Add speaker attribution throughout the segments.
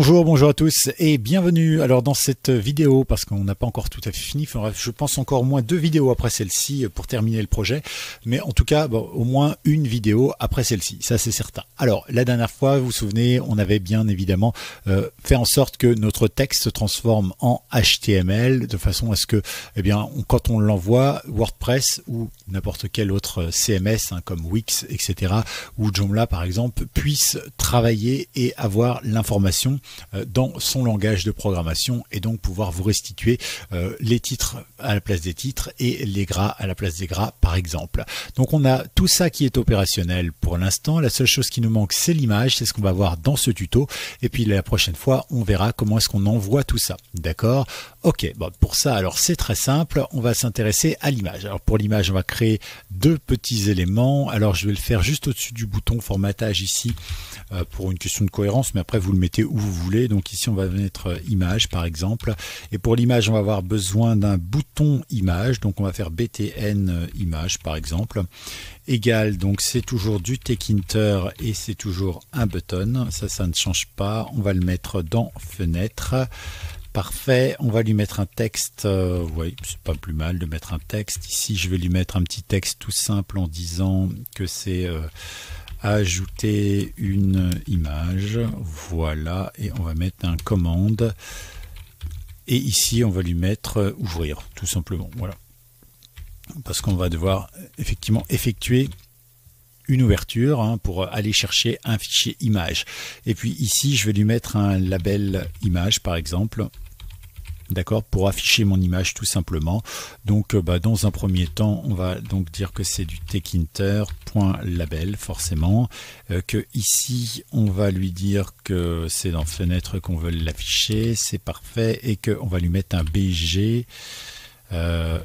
Speaker 1: Bonjour, bonjour à tous et bienvenue alors dans cette vidéo parce qu'on n'a pas encore tout à fait fini, enfin, je pense encore moins deux vidéos après celle-ci euh, pour terminer le projet, mais en tout cas au moins une vidéo après celle-ci, ça c'est certain. Alors la dernière fois, vous vous souvenez, on avait bien évidemment euh, fait en sorte que notre texte se transforme en HTML de façon à ce que eh bien quand on l'envoie WordPress ou n'importe quel autre euh, CMS hein, comme Wix etc ou Joomla par exemple puisse travailler et avoir l'information euh, dans son langage de programmation et donc pouvoir vous restituer euh, les titres à la place des titres et les gras à la place des gras par exemple. Donc on a tout ça qui est opérationnel pour l'instant. La seule chose qui nous manque c'est l'image, c'est ce qu'on va voir dans ce tuto et puis la prochaine fois on verra comment est-ce qu'on envoie tout ça. D'accord Ok, pour ça, alors c'est très simple, on va s'intéresser à l'image. Alors pour l'image, on va créer deux petits éléments. Alors je vais le faire juste au-dessus du bouton formatage ici euh, pour une question de cohérence, mais après vous le mettez où vous voulez. Donc ici, on va mettre euh, image par exemple. Et pour l'image, on va avoir besoin d'un bouton image. Donc on va faire btn euh, image par exemple égal, donc c'est toujours du Tekinter et c'est toujours un button, ça ça ne change pas, on va le mettre dans fenêtre, Parfait, on va lui mettre un texte. Euh, oui, c'est pas plus mal de mettre un texte. Ici, je vais lui mettre un petit texte tout simple en disant que c'est euh, ajouter une image. Voilà, et on va mettre un commande. Et ici, on va lui mettre euh, ouvrir, tout simplement. Voilà. Parce qu'on va devoir effectivement effectuer une ouverture hein, pour aller chercher un fichier image. Et puis ici, je vais lui mettre un label image, par exemple d'accord pour afficher mon image tout simplement donc euh, bah, dans un premier temps on va donc dire que c'est du label forcément euh, que ici on va lui dire que c'est dans fenêtre qu'on veut l'afficher c'est parfait et qu'on va lui mettre un bg euh,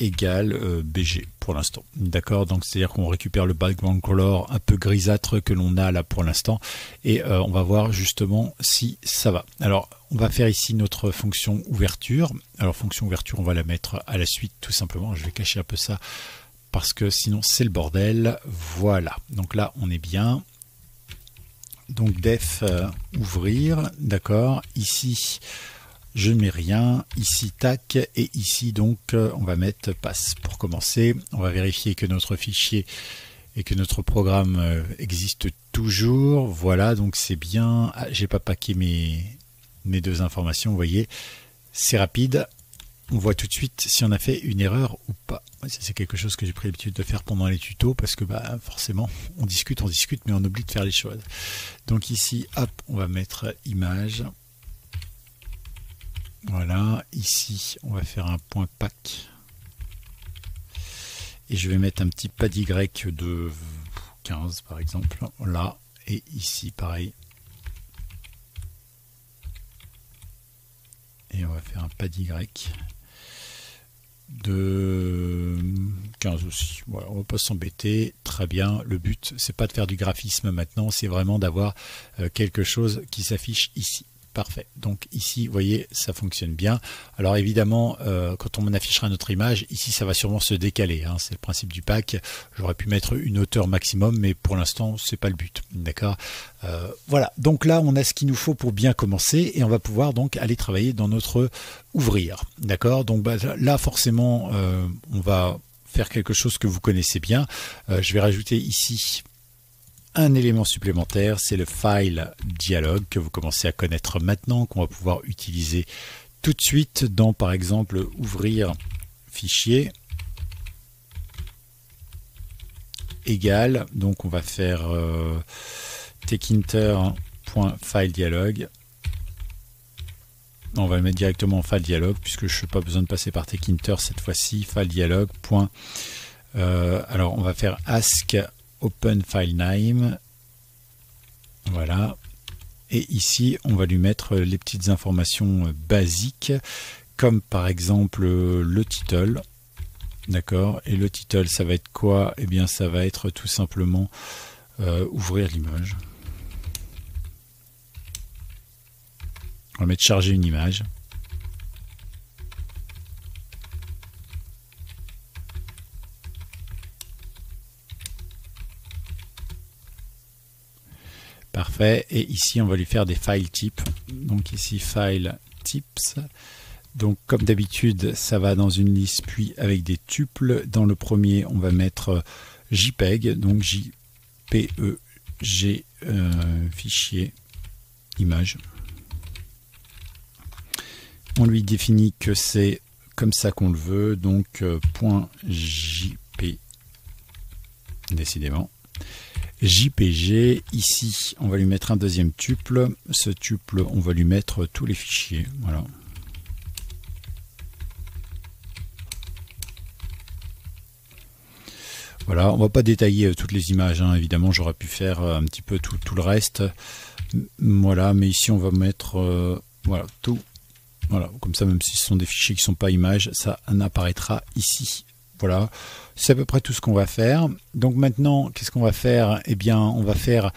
Speaker 1: égale euh, BG pour l'instant. D'accord Donc c'est-à-dire qu'on récupère le background color un peu grisâtre que l'on a là pour l'instant et euh, on va voir justement si ça va. Alors on va faire ici notre fonction ouverture. Alors fonction ouverture, on va la mettre à la suite tout simplement. Je vais cacher un peu ça parce que sinon c'est le bordel. Voilà. Donc là on est bien. Donc def euh, ouvrir, d'accord. Ici je ne mets rien, ici tac, et ici donc euh, on va mettre passe pour commencer, on va vérifier que notre fichier et que notre programme euh, existent toujours, voilà donc c'est bien, ah, j'ai pas paqué mes, mes deux informations, vous voyez, c'est rapide, on voit tout de suite si on a fait une erreur ou pas. C'est quelque chose que j'ai pris l'habitude de faire pendant les tutos parce que bah, forcément on discute, on discute mais on oublie de faire les choses. Donc ici, hop, on va mettre image, voilà, ici, on va faire un point pack. Et je vais mettre un petit pas Y de 15 par exemple, là, et ici pareil. Et on va faire un pas Y de 15 aussi. Voilà, on va pas s'embêter. Très bien. Le but, c'est pas de faire du graphisme maintenant, c'est vraiment d'avoir euh, quelque chose qui s'affiche ici. Parfait. Donc ici, vous voyez, ça fonctionne bien. Alors évidemment, euh, quand on affichera notre image, ici, ça va sûrement se décaler. Hein. c'est le principe du pack. J'aurais pu mettre une hauteur maximum, mais pour l'instant, c'est pas le but. D'accord euh, Voilà. Donc là, on a ce qu'il nous faut pour bien commencer et on va pouvoir donc aller travailler dans notre ouvrir. D'accord Donc bah, là, forcément, euh, on va faire quelque chose que vous connaissez bien. je vais rajouter ici un élément supplémentaire, c'est le file dialogue que vous commencez à connaître maintenant, qu'on va pouvoir utiliser tout de suite dans par exemple ouvrir fichier égal, donc on va faire euh, dialogue. on va le mettre directement en file dialogue puisque je n'ai pas besoin de passer par techinter cette fois-ci file dialogue. Point. Euh, alors on va faire ask Open File Name. Voilà. Et ici, on va lui mettre les petites informations euh, basiques, comme par exemple euh, le title. D'accord Et le title, ça va être quoi Eh bien, ça va être tout simplement euh, ouvrir l'image. On va mettre charger une image. Parfait. Et ici, on va lui faire des file types. Donc ici, file types. Donc comme d'habitude, ça va dans une liste puis avec des tuples. Dans le premier, on va mettre euh, JPEG, donc JPEG g euh, fichier image. On lui définit que c'est comme ça qu'on le veut, donc euh, .jp décidément. JPG ici. On va lui mettre un deuxième tuple. Ce tuple, on va lui mettre tous les fichiers. Voilà. Voilà, on va pas détailler euh, toutes les images, hein, évidemment j'aurais pu faire euh, un petit peu tout, le reste. Voilà, mais ici on va mettre euh, voilà, tout. Voilà, comme ça même si ce sont des fichiers qui ne sont pas images, ça n'apparaîtra ici. Voilà, c'est à peu près tout ce qu'on va faire. Donc maintenant, qu'est-ce qu'on va faire Eh bien, on va faire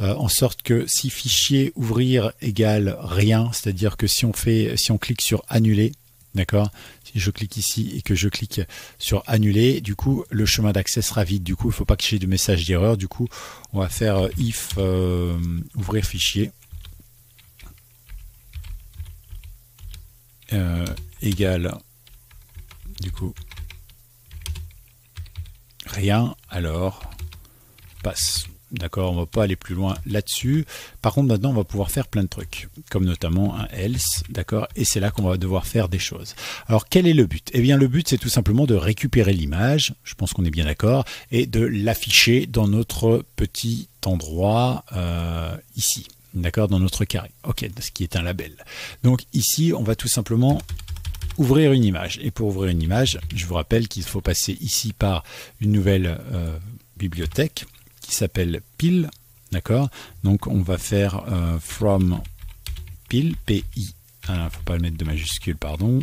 Speaker 1: euh, en sorte que si fichier ouvrir égale rien, c'est-à-dire que si on fait, si on clique sur annuler, D'accord Si je clique ici et que je clique sur annuler, du coup, le chemin d'accès sera vide. Du coup, il ne faut pas que j'ai de message d'erreur. Du coup, on va faire euh, if euh, ouvrir fichier égale du coup rien, alors passe. D'accord, on ne va pas aller plus loin là-dessus. Par contre, maintenant, on va pouvoir faire plein de trucs, comme notamment un else, d'accord Et c'est là qu'on va devoir faire des choses. Alors, quel est le but Eh bien, le but, c'est tout simplement de récupérer l'image, je pense qu'on est bien d'accord, et de l'afficher dans notre petit endroit euh, ici, d'accord Dans notre carré, ok, ce qui est un label. Donc ici, on va tout simplement ouvrir une image. Et pour ouvrir une image, je vous rappelle qu'il faut passer ici par une nouvelle euh, bibliothèque qui s'appelle PIL. D'accord Donc on va faire euh, from PIL, PI. Il faut pas le mettre de majuscule, pardon.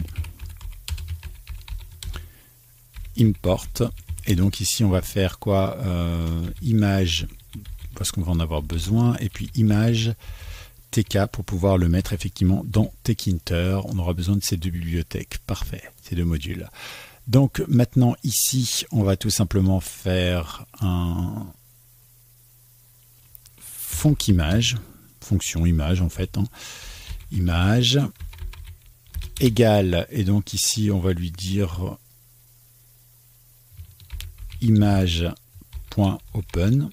Speaker 1: Import. Et donc ici, on va faire quoi euh, Image, parce qu'on va en avoir besoin. Et puis image. TK pour pouvoir le mettre effectivement dans Techinter. On aura besoin de ces deux bibliothèques. Parfait, ces deux modules. Donc maintenant ici, on va tout simplement faire un fonc image, fonction image en fait, hein. image égale, et donc ici on va lui dire image.open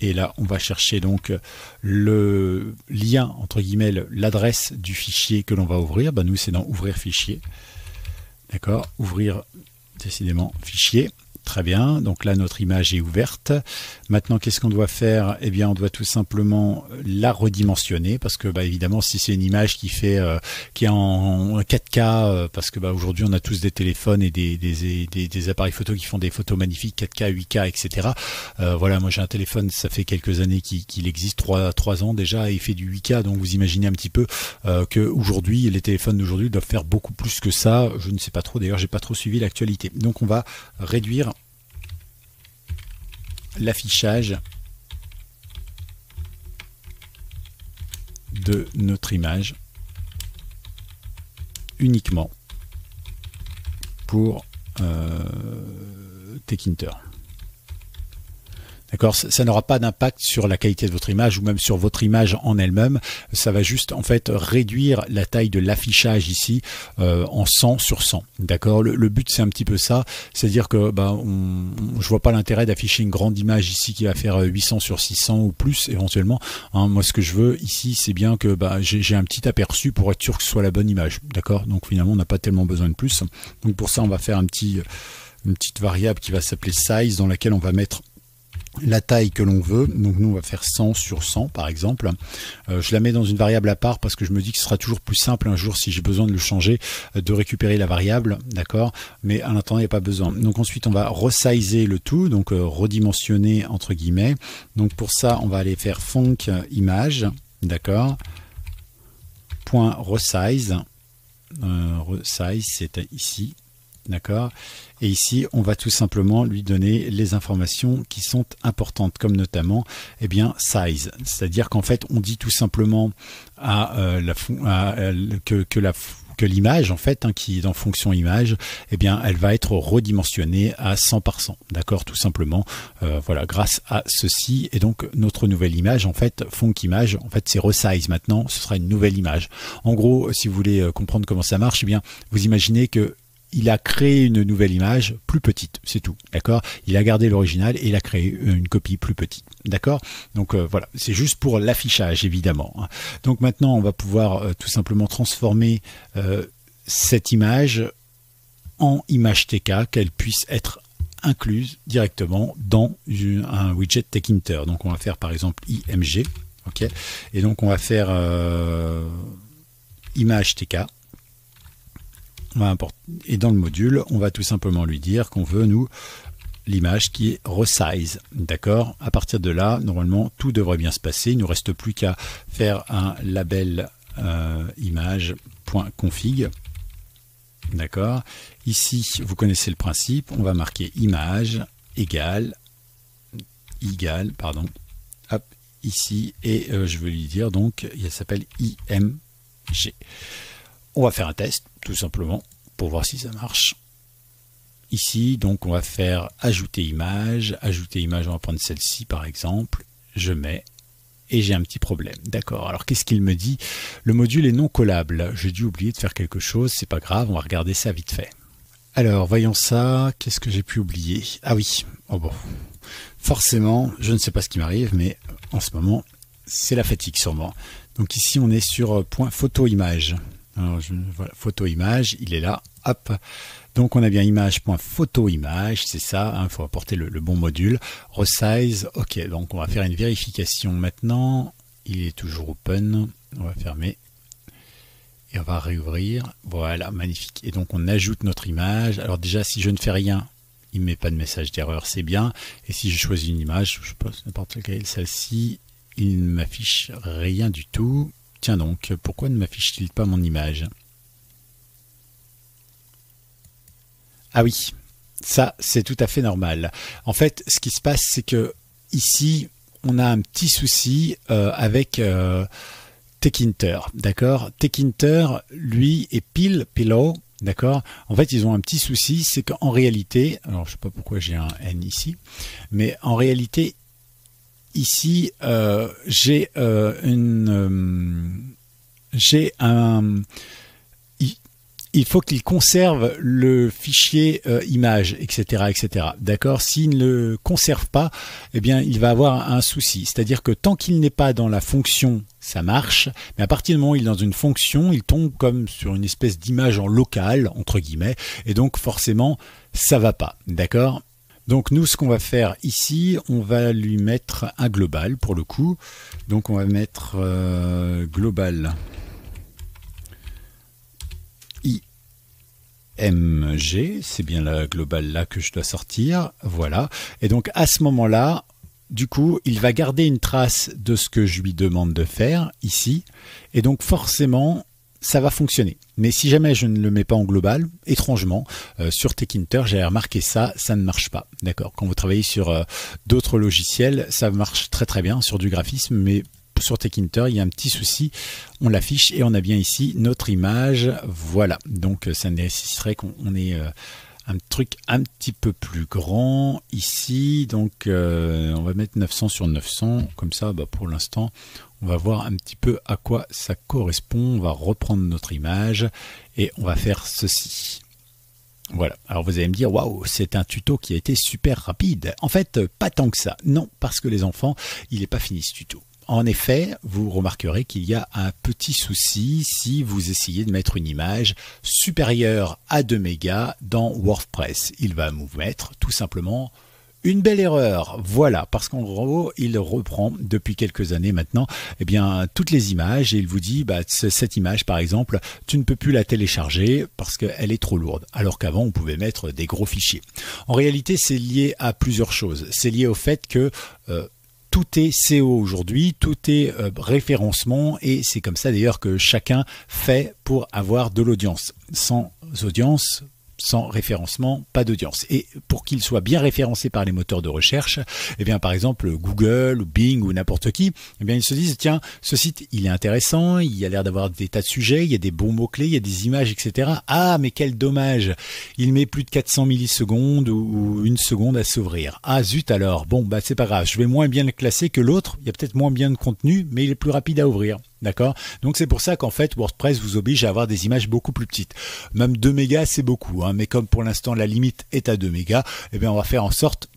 Speaker 1: et là, on va chercher donc euh, le lien, entre guillemets, l'adresse du fichier que l'on va ouvrir. Bah, nous, c'est dans Ouvrir fichier. D'accord Ouvrir, décidément, fichier. Très bien, donc là notre image est ouverte. Maintenant, qu'est-ce qu'on doit faire Eh bien, on doit tout simplement la redimensionner parce que, bah, évidemment, si c'est une image qui fait, euh, qui est en 4K, euh, parce que bah, aujourd'hui on a tous des téléphones et des, appareils photo qui font des photos magnifiques 4K, 8K, etc. voilà, moi j'ai un téléphone, ça fait quelques années qu'il existe, 3, ans déjà, et il fait du 8K, donc vous imaginez un petit peu euh, que aujourd'hui les téléphones d'aujourd'hui doivent faire beaucoup plus que ça. Je ne sais pas trop, d'ailleurs, j'ai pas trop suivi l'actualité. Donc on va réduire l'affichage de notre image uniquement pour euh, Tekinter. D'accord Ça, n'aura pas d'impact sur la qualité de votre image ou même sur votre image en elle-même. Ça va juste en fait réduire la taille de l'affichage ici euh, en 100 sur 100. D'accord le, but c'est un petit peu ça, c'est-à-dire que ben, on, je vois pas l'intérêt d'afficher une grande image ici qui va faire 800 euh, sur 600 ou plus éventuellement. Hein, moi ce que je veux ici c'est bien que ben, j'ai un petit aperçu pour être sûr que ce soit la bonne image. D'accord Donc finalement on n'a pas tellement besoin de plus. Donc pour ça on va faire un petit une petite variable qui va s'appeler size dans laquelle on va mettre la taille que l'on veut. Donc nous, on va faire 100 sur 100, par exemple. Euh, je la mets dans une variable à part parce que je me dis que ce sera toujours plus simple un jour, si j'ai besoin de le changer, euh, de récupérer la variable, d'accord Mais en attendant il n'y a pas besoin. Donc ensuite, on va resizer le tout, donc euh, redimensionner, entre guillemets. Donc pour ça, on va aller faire func image, d'accord Point resize. resize, c'est ici, d'accord et ici, on va tout simplement lui donner les informations qui sont importantes, comme notamment eh bien, size. C'est-à-dire qu'en fait, on dit tout simplement à, euh, la, que, que l'image en fait hein, qui est dans fonction image eh bien elle va être redimensionnée à 100% d'accord tout simplement euh, voilà grâce à ceci et donc notre nouvelle image en fait font image en fait c'est resize maintenant ce sera une nouvelle image en gros si vous voulez euh, comprendre comment ça marche eh bien vous imaginez que il a créé une nouvelle image plus petite, c'est tout, d'accord Il a gardé l'original et il a créé euh, une copie plus petite, d'accord Donc euh, voilà, c'est juste pour l'affichage évidemment. Hein. Donc maintenant, on va pouvoir euh, tout simplement transformer cette image en image TK, qu'elle puisse être incluse directement dans un widget TechInter. Donc on va faire par exemple IMG, ok Et donc on va faire image TK bah, et dans le module, on va tout simplement lui dire qu'on veut, nous, l'image qui est resize. D'accord À partir de là, normalement, tout devrait bien se passer. Il ne nous reste plus qu'à faire un label euh, image.config. D'accord Ici, vous connaissez le principe. On va marquer image égale, égale, pardon, hop, ici. Et euh, je veux lui dire donc, il s'appelle img. On va faire un test tout simplement, pour voir si ça marche. Ici, donc, on va faire ajouter image, ajouter image, on va prendre celle-ci par exemple, je mets, et j'ai un petit problème. D'accord, alors qu'est-ce qu'il me dit Le module est non collable, j'ai dû oublier de faire quelque chose, c'est pas grave, on va regarder ça vite fait. Alors, voyons ça, qu'est-ce que j'ai pu oublier Ah oui, oh bon, forcément, je ne sais pas ce qui m'arrive, mais en ce moment, c'est la fatigue sûrement. Donc ici, on est sur euh, point photo image. Alors, photo image, il est là. Hop. Donc on a bien image.photo image, c'est ça, hein, il faut apporter le, bon module. Resize, ok, donc on va faire une vérification maintenant. Il est toujours open, on va fermer. Et on va réouvrir. Voilà, magnifique. Et donc on ajoute notre image. Alors déjà, si je ne fais rien, il ne met pas de message d'erreur, c'est bien. Et si je choisis une image, je pense n'importe laquelle, celle-ci, il ne m'affiche rien du tout donc, pourquoi ne m'affiche-t-il pas mon image Ah oui, ça c'est tout à fait normal. En fait, ce qui se passe, c'est que ici, on a un petit souci euh, avec euh, Tekinter, d'accord Tekinter, lui, est pile Pillow, D'accord En fait, ils ont un petit souci, c'est qu'en réalité, alors je sais pas pourquoi j'ai un N ici, mais en réalité, ici, euh, j'ai euh, euh, j'ai un. Il, faut qu'il conserve le fichier image, etc., etc. D'accord. S'il ne le conserve pas, eh bien, il va avoir un souci. C'est-à-dire que tant qu'il n'est pas dans la fonction ça marche, mais à partir du moment où il est dans une fonction, il tombe comme sur une espèce d'image en local, entre guillemets, et donc forcément, ça va pas, d'accord donc nous, ce qu'on va faire ici, on va lui mettre un global pour le coup. Donc on va mettre euh, global IMG, c'est bien la global là que je dois sortir, voilà. Et donc à ce moment-là, du coup, il va garder une trace de ce que je lui demande de faire ici. Et donc forcément, ça va fonctionner. Mais si jamais je ne le mets pas en global, étrangement, euh, sur Tekinter, j'ai remarqué ça, ça ne marche pas. D'accord Quand vous travaillez sur euh, d'autres logiciels, ça marche très très bien sur du graphisme, mais sur Tekinter, il y a un petit souci. On l'affiche et on a bien ici notre image. Voilà. Donc euh, ça nécessiterait qu'on ait un truc un petit peu plus grand ici. Donc euh, on va mettre 900 sur 900. Comme ça, bah, pour l'instant, on va voir un petit peu à quoi ça correspond. On va reprendre notre image et on va faire ceci. Voilà, alors vous allez me dire, waouh, c'est un tuto qui a été super rapide. En fait, pas tant que ça. Non, parce que les enfants, il n'est pas fini ce tuto. En effet, vous remarquerez qu'il y a un petit souci si vous essayez de mettre une image supérieure à 2 mégas dans WordPress. Il va vous mettre tout simplement une belle erreur, voilà, parce qu'en gros, il reprend depuis quelques années maintenant eh bien, toutes les images et il vous dit, bah, cette image par exemple, tu ne peux plus la télécharger parce qu'elle est trop lourde, alors qu'avant on pouvait mettre des gros fichiers. En réalité, c'est lié à plusieurs choses. C'est lié au fait que euh, tout est SEO aujourd'hui, tout est euh, référencement et c'est comme ça d'ailleurs que chacun fait pour avoir de l'audience. Sans audience, sans référencement, pas d'audience. Et pour qu'il soit bien référencé par les moteurs de recherche, eh bien, par exemple Google ou Bing ou n'importe qui, eh bien, ils se disent tiens, ce site il est intéressant, il a l'air d'avoir des tas de sujets, il y a des bons mots clés, il y a des images, etc. Ah, mais quel dommage, il met plus de 400 millisecondes ou, une seconde à s'ouvrir. Ah zut alors, bon bah c'est pas grave, je vais moins bien le classer que l'autre, il y a peut-être moins bien de contenu, mais il est plus rapide à ouvrir. D'accord Donc c'est pour ça qu'en fait WordPress vous oblige à avoir des images beaucoup plus petites. Même 2 mégas c'est beaucoup, hein. mais comme pour l'instant la limite est à 2 mégas, eh bien on va faire en sorte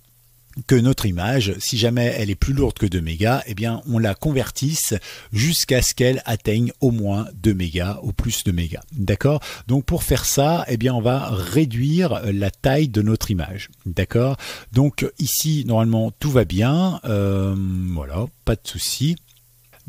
Speaker 1: que notre image, si jamais elle est plus lourde que 2 mégas, eh bien on la convertisse jusqu'à ce qu'elle atteigne au moins 2 mégas ou plus de mégas. D'accord Donc pour faire ça, eh bien on va réduire la taille de notre image. D'accord Donc ici normalement tout va bien. Euh, voilà, pas de souci.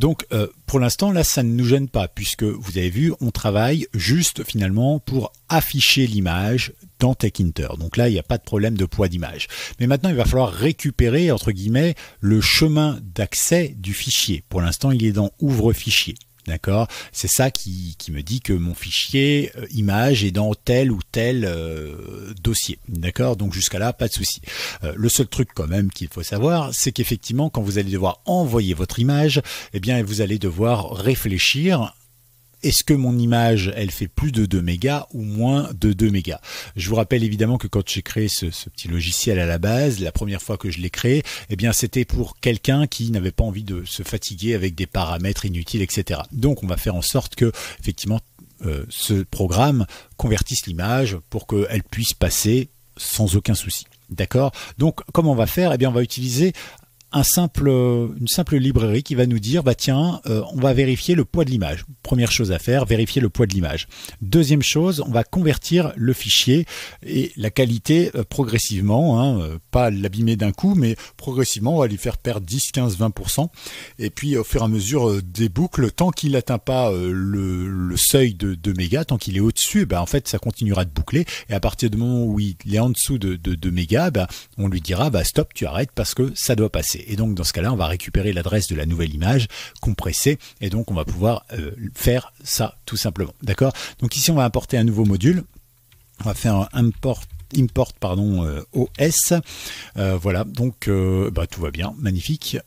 Speaker 1: Donc euh, pour l'instant, là, ça ne nous gêne pas, puisque vous avez vu, on travaille juste finalement pour afficher l'image dans TechInter. Donc là, il n'y a pas de problème de poids d'image. Mais maintenant, il va falloir récupérer, entre guillemets, le chemin d'accès du fichier. Pour l'instant, il est dans Ouvre fichier. D'accord C'est ça qui, qui, me dit que mon fichier euh, image est dans tel ou tel euh, dossier. D'accord Donc jusqu'à là, pas de souci. Euh, le seul truc quand même qu'il faut savoir, c'est qu'effectivement, quand vous allez devoir envoyer votre image, eh bien, vous allez devoir réfléchir est-ce que mon image, elle fait plus de 2 mégas ou moins de 2 mégas Je vous rappelle évidemment que quand j'ai créé ce, petit logiciel à la base, la première fois que je l'ai créé, eh bien c'était pour quelqu'un qui n'avait pas envie de se fatiguer avec des paramètres inutiles, etc. Donc on va faire en sorte que effectivement euh, ce programme convertisse l'image pour qu'elle puisse passer sans aucun souci. D'accord Donc comment on va faire Eh bien on va utiliser simple, une simple librairie qui va nous dire bah tiens, euh, on va vérifier le poids de l'image. Première chose à faire, vérifier le poids de l'image. Deuxième chose, on va convertir le fichier et la qualité euh, progressivement, hein, euh, pas l'abîmer d'un coup, mais progressivement, on va lui faire perdre 10, 15, 20%. Et puis au fur et à mesure des boucles, tant qu'il n'atteint pas le, seuil de, 2 mégas, tant qu'il est au-dessus, bah, en fait ça continuera de boucler. Et à partir du moment où il est en dessous de, 2 mégas, bah, on lui dira bah stop, tu arrêtes parce que ça doit passer. Et donc dans ce cas-là, on va récupérer l'adresse de la nouvelle image compressée et donc on va pouvoir euh, faire ça tout simplement. D'accord Donc ici, on va importer un nouveau module. On va faire un import pardon euh, OS euh, voilà donc bah, tout va bien magnifique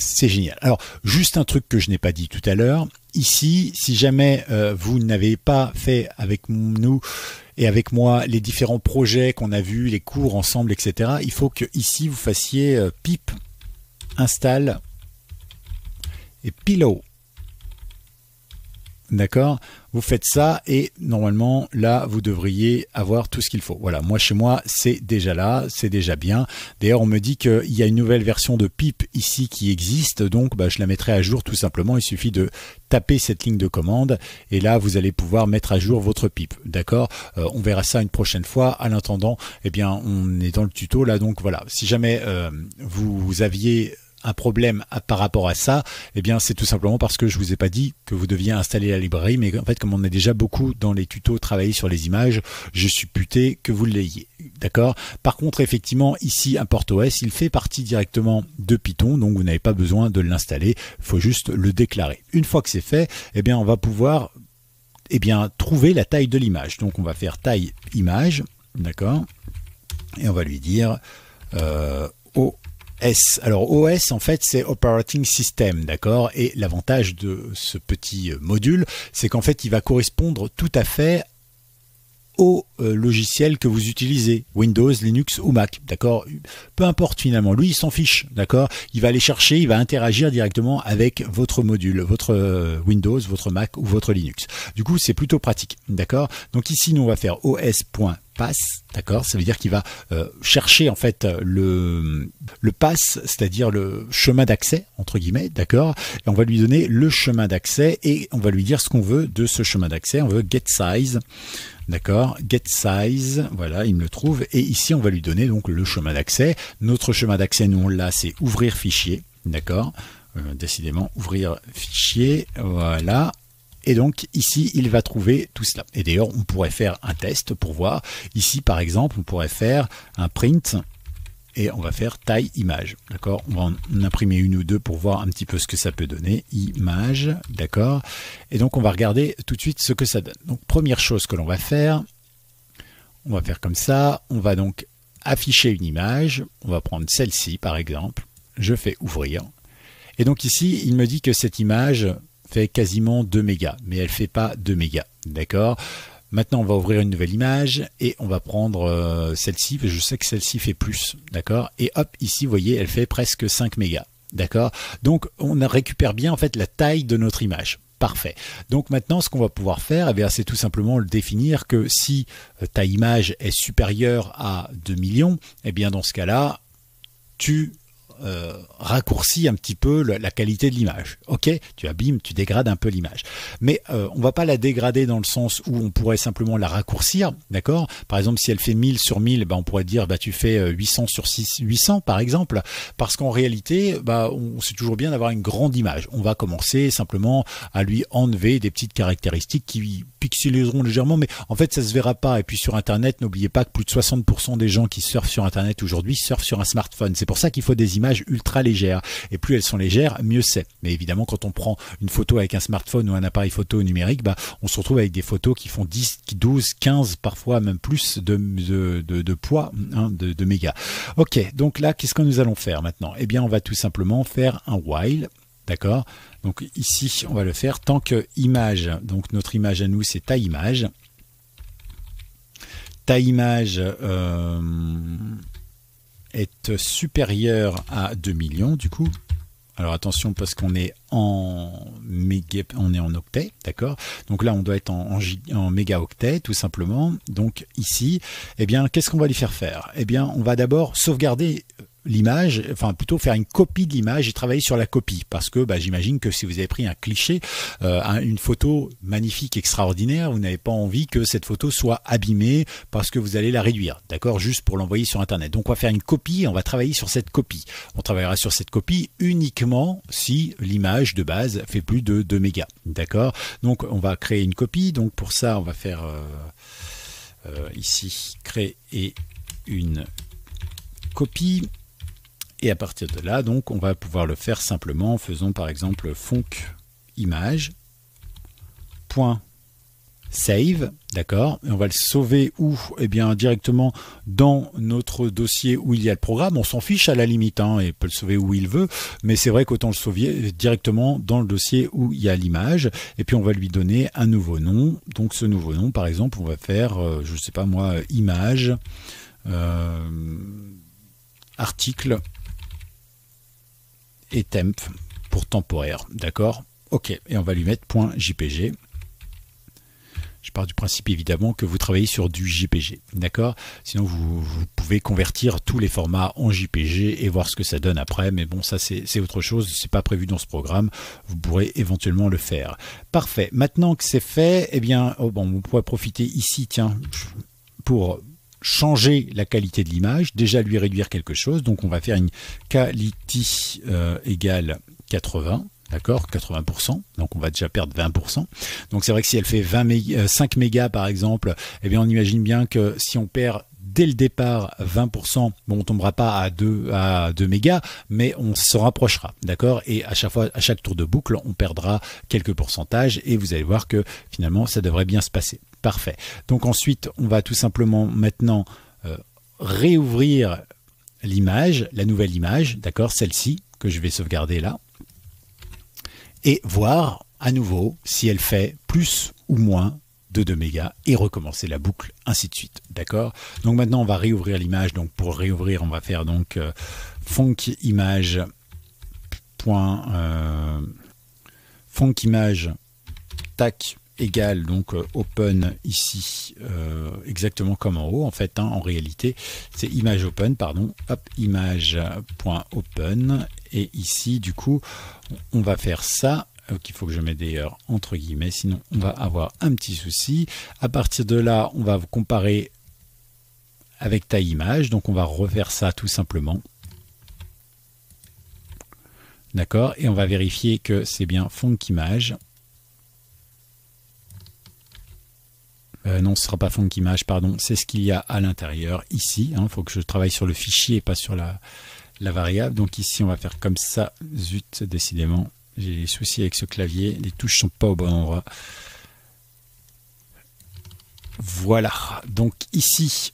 Speaker 1: c'est génial. Alors, juste un truc que je n'ai pas dit tout à l'heure, ici, si jamais euh, vous n'avez pas fait avec nous et avec moi les différents projets qu'on a vus, les cours ensemble, etc., il faut que ici vous fassiez euh, pip install et pillow. D'accord vous faites ça et normalement là vous devriez avoir tout ce qu'il faut. Voilà, moi chez moi c'est déjà là, c'est déjà bien. D'ailleurs on me dit qu'il y a une nouvelle version de PIP ici qui existe, donc bah, je la mettrai à jour tout simplement. Il suffit de taper cette ligne de commande et là vous allez pouvoir mettre à jour votre pipe. D'accord euh, On verra ça une prochaine fois. À l'intendant, eh bien on est dans le tuto là, donc voilà. Si jamais euh, vous aviez un problème par rapport à ça, eh bien c'est tout simplement parce que je vous ai pas dit que vous deviez installer la librairie, mais en fait comme on est déjà beaucoup dans les tutos travaillé sur les images, je puté que vous l'ayez. D'accord Par contre, effectivement, ici, un OS il fait partie directement de Python, donc vous n'avez pas besoin de l'installer, il faut juste le déclarer. Une fois que c'est fait, eh bien on va pouvoir eh bien, trouver la taille de l'image. Donc on va faire taille image, d'accord Et on va lui dire euh, oh, alors OS en fait c'est Operating System, d'accord Et l'avantage de ce petit euh, module, c'est qu'en fait il va correspondre tout à fait au euh, logiciel que vous utilisez, Windows, Linux ou Mac, d'accord Peu importe finalement, lui il s'en fiche, d'accord Il va aller chercher, il va interagir directement avec votre module, votre euh, Windows, votre Mac ou votre Linux. Du coup, c'est plutôt pratique, d'accord Donc ici, nous on va faire os pass, d'accord Ça veut dire qu'il va euh, chercher en fait euh, le, le pass, c'est-à-dire le chemin d'accès, entre guillemets, d'accord Et on va lui donner le chemin d'accès et on va lui dire ce qu'on veut de ce chemin d'accès. On veut get size, d'accord Get size, voilà, il me le trouve. Et ici, on va lui donner donc le chemin d'accès. Notre chemin d'accès, nous on l'a, c'est ouvrir fichier, d'accord euh, Décidément, ouvrir fichier, voilà. Et donc ici, il va trouver tout cela. Et d'ailleurs, on pourrait faire un test pour voir. Ici, par exemple, on pourrait faire un print et on va faire taille image. D'accord On va en imprimer une ou deux pour voir un petit peu ce que ça peut donner. Image, d'accord Et donc on va regarder tout de suite ce que ça donne. Donc première chose que l'on va faire, on va faire comme ça. On va donc afficher une image. On va prendre celle-ci par exemple. Je fais ouvrir. Et donc ici, il me dit que cette image, fait quasiment 2 mégas, mais elle fait pas 2 mégas, d'accord Maintenant, on va ouvrir une nouvelle image et on va prendre euh, celle-ci, je sais que celle-ci fait plus, d'accord Et hop, ici, vous voyez, elle fait presque 5 mégas, d'accord Donc, on récupère bien, en fait, la taille de notre image. Parfait. Donc maintenant, ce qu'on va pouvoir faire, eh c'est tout simplement le définir que si euh, ta image est supérieure à 2 millions, eh bien dans ce cas-là, tu euh, raccourci un petit peu la qualité de l'image. Ok, tu abîmes, tu dégrades un peu l'image, mais euh, on va pas la dégrader dans le sens où on pourrait simplement la raccourcir, d'accord Par exemple, si elle fait 1000 sur 1000, bah, on pourrait dire bah tu fais 800 euh, sur 6, 800 par exemple, parce qu'en réalité, bah on c'est toujours bien d'avoir une grande image. On va commencer simplement à lui enlever des petites caractéristiques qui pixeliseront légèrement, mais en fait ça se verra pas. Et puis sur Internet, n'oubliez pas que plus de 60% des gens qui surfent sur Internet aujourd'hui surfent sur un smartphone. C'est pour ça qu'il faut des images ultra légères. Et plus elles sont légères, mieux c'est. Mais évidemment, quand on prend une photo avec un smartphone ou un appareil photo numérique, bah, on se retrouve avec des photos qui font 10, 12, 15, parfois même plus de, poids, hein, de, méga Ok, donc là, qu'est-ce que nous allons faire maintenant Eh bien, on va tout simplement faire un while. D'accord Donc ici, on va le faire tant que image. Donc notre image à nous, c'est ta image. Ta image. Euh, est supérieur à 2 millions du coup. Alors attention parce qu'on est en méga, on est en octet, d'accord Donc là, on doit être en, en, en tout simplement. Donc ici, eh bien, qu'est-ce qu'on va lui faire faire Eh bien, on va d'abord sauvegarder l'image, enfin plutôt faire une copie de l'image et travailler sur la copie, parce que bah, j'imagine que si vous avez pris un cliché, euh, une photo magnifique, extraordinaire, vous n'avez pas envie que cette photo soit abîmée parce que vous allez la réduire, d'accord, juste pour l'envoyer sur Internet. Donc on va faire une copie, on va travailler sur cette copie. On travaillera sur cette copie uniquement si l'image de base fait plus de 2 mégas, d'accord. Donc on va créer une copie, donc pour ça on va faire euh, euh, ici créer une copie et à partir de là, donc, on va pouvoir le faire simplement en faisant par exemple func image point save, d'accord Et on va le sauver où Eh bien, directement dans notre dossier où il y a le programme. On s'en fiche à la limite, hein, et peut le sauver où il veut, mais c'est vrai qu'autant le sauver directement dans le dossier où il y a l'image. Et puis, on va lui donner un nouveau nom. Donc, ce nouveau nom, par exemple, on va faire, euh, je ne sais pas moi, image, euh, article, et temp pour temporaire. D'accord Ok, et on va lui mettre .jpg. Je pars du principe évidemment que vous travaillez sur du JPG, d'accord Sinon vous, pouvez convertir tous les formats en JPG et voir ce que ça donne après, mais bon ça c'est autre chose, c'est pas prévu dans ce programme, vous pourrez éventuellement le faire. Parfait, maintenant que c'est fait, eh bien, oh, bon, vous pouvez profiter ici, tiens, pour changer la qualité de l'image, déjà lui réduire quelque chose. Donc on va faire une quality euh, égale 80. D'accord 80%. Donc on va déjà perdre 20%. Donc c'est vrai que si elle fait 20 5 euh, mégas par exemple, eh bien on imagine bien que si on perd dès le départ 20%, bon on tombera pas à 2 à mégas, mais on se rapprochera. D'accord Et à chaque fois à chaque tour de boucle, on perdra quelques pourcentages et vous allez voir que finalement ça devrait bien se passer. Parfait. Donc ensuite, on va tout simplement maintenant euh, réouvrir l'image, la nouvelle image, d'accord, celle-ci que je vais sauvegarder là, et voir à nouveau si elle fait plus ou moins de 2 mégas et recommencer la boucle, ainsi de suite. D'accord Donc maintenant, on va réouvrir l'image. Donc pour réouvrir, on va faire donc euh, funkimage. Euh, tac, égale donc euh, open ici, euh, exactement comme en haut en fait. Hein, en réalité, c'est image open, pardon, hop, image.open. Et ici, du coup, on va faire ça euh, qu'il faut que je mette d'ailleurs entre guillemets, sinon on va avoir un petit souci. À partir de là, on va vous comparer avec ta image, donc on va refaire ça tout simplement. D'accord Et on va vérifier que c'est bien fond image. Euh, non, ce ne sera pas Funk Image, pardon. C'est ce qu'il y a à l'intérieur, ici. Il hein. faut que je travaille sur le fichier et pas sur la, variable. Donc ici, on va faire comme ça. Zut, décidément, j'ai des soucis avec ce clavier. Les touches sont pas au bon endroit. Voilà. Donc ici,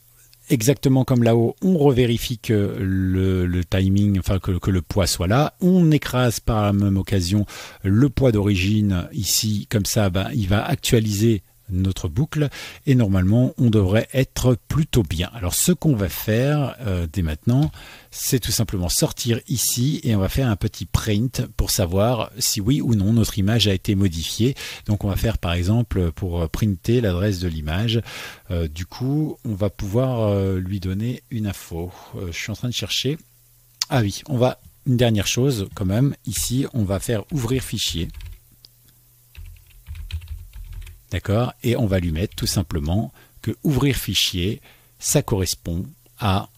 Speaker 1: exactement comme là-haut, on revérifie que le, timing, enfin que, le poids soit là. On écrase par la même occasion le poids d'origine ici, comme ça, ben, il va actualiser notre boucle et normalement on devrait être plutôt bien. Alors ce qu'on va faire euh, dès maintenant, c'est tout simplement sortir ici et on va faire un petit print pour savoir si oui ou non notre image a été modifiée. Donc on va faire par exemple pour printer l'adresse de l'image. Euh, du coup, on va pouvoir euh, lui donner une info. je suis en train de chercher. Ah oui, on va une dernière chose quand même. Ici, on va faire ouvrir fichier. D'accord Et on va lui mettre tout simplement que ouvrir fichier, ça correspond à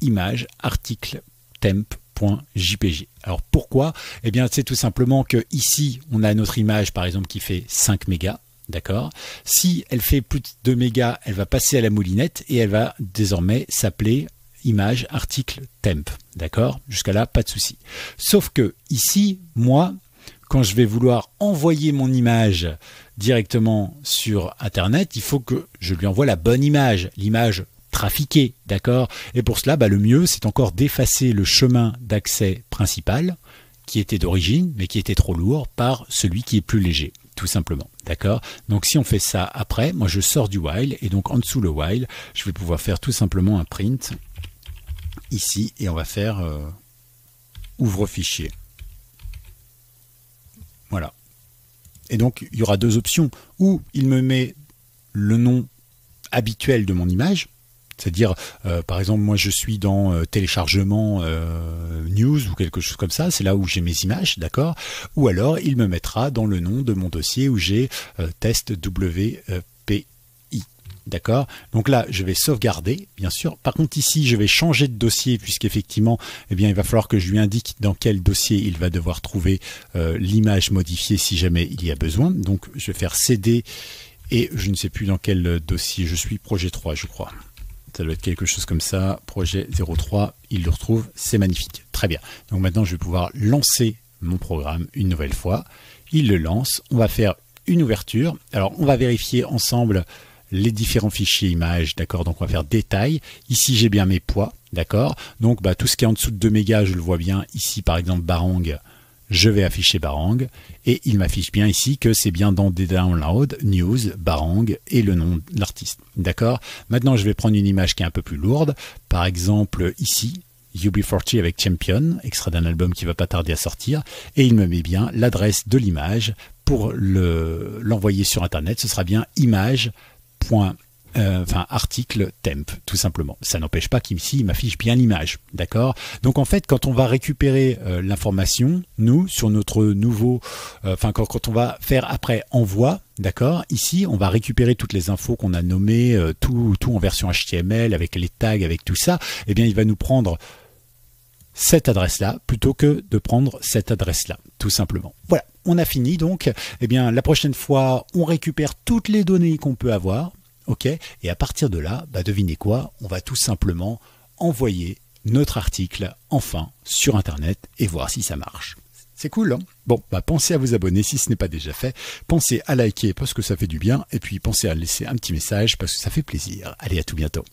Speaker 1: image article temp.jpg. Alors pourquoi Eh bien, c'est tout simplement que ici, on a notre image par exemple qui fait 5 mégas. D'accord Si elle fait plus de 2 mégas, elle va passer à la moulinette et elle va désormais s'appeler image article temp. D'accord Jusqu'à là, pas de souci. Sauf que ici, moi, quand je vais vouloir envoyer mon image directement sur Internet, il faut que je lui envoie la bonne image, l'image trafiquée, d'accord Et pour cela, bah, le mieux, c'est encore d'effacer le chemin d'accès principal, qui était d'origine, mais qui était trop lourd, par celui qui est plus léger, tout simplement. D'accord Donc si on fait ça après, moi je sors du while, et donc en dessous le while, je vais pouvoir faire tout simplement un print ici, et on va faire euh, ouvre fichier. Voilà. Et donc, il y aura deux options. Ou il me met le nom habituel de mon image, c'est-à-dire, euh, par exemple, moi je suis dans euh, téléchargement euh, news ou quelque chose comme ça, c'est là où j'ai mes images, d'accord Ou alors il me mettra dans le nom de mon dossier où j'ai test WP D'accord Donc là, je vais sauvegarder, bien sûr. Par contre, ici, je vais changer de dossier, puisqu'effectivement, eh bien, il va falloir que je lui indique dans quel dossier il va devoir trouver euh, l'image modifiée si jamais il y a besoin. Donc, je vais faire CD et je ne sais plus dans quel euh, dossier je suis, projet 3, je crois. Ça doit être quelque chose comme ça, projet 03, il le retrouve, c'est magnifique. Très bien. Donc maintenant, je vais pouvoir lancer mon programme une nouvelle fois. Il le lance, on va faire une ouverture. Alors, on va vérifier ensemble les différents fichiers images, d'accord Donc on va faire détail. Ici j'ai bien mes poids, d'accord Donc bah, tout ce qui est en dessous de 2 mégas, je le vois bien. Ici par exemple Barang, je vais afficher Barang. Et il m'affiche bien ici que c'est bien dans des downloads, news, Barang et le nom de l'artiste. D'accord Maintenant je vais prendre une image qui est un peu plus lourde. Par exemple ici, UB40 avec Champion, extrait d'un album qui va pas tarder à sortir, et il me met bien l'adresse de l'image pour l'envoyer sur Internet. Ce sera bien image point euh, enfin article temp tout simplement. Ça n'empêche pas qu'ici il m'affiche bien l'image, d'accord Donc en fait quand on va récupérer euh, l'information, nous sur notre nouveau, euh, enfin quand, on va faire après envoi, d'accord Ici on va récupérer toutes les infos qu'on a nommées, tout, tout en version HTML avec les tags, avec tout ça. Et eh bien il va nous prendre cette adresse-là plutôt que de prendre cette adresse-là, tout simplement. Voilà, on a fini donc. Eh bien, la prochaine fois, on récupère toutes les données qu'on peut avoir, ok Et à partir de là, bah, devinez quoi On va tout simplement envoyer notre article enfin sur Internet et voir si ça marche. C'est cool, hein Bon, bah pensez à vous abonner si ce n'est pas déjà fait. Pensez à liker parce que ça fait du bien. Et puis pensez à laisser un petit message parce que ça fait plaisir. Allez, à tout bientôt.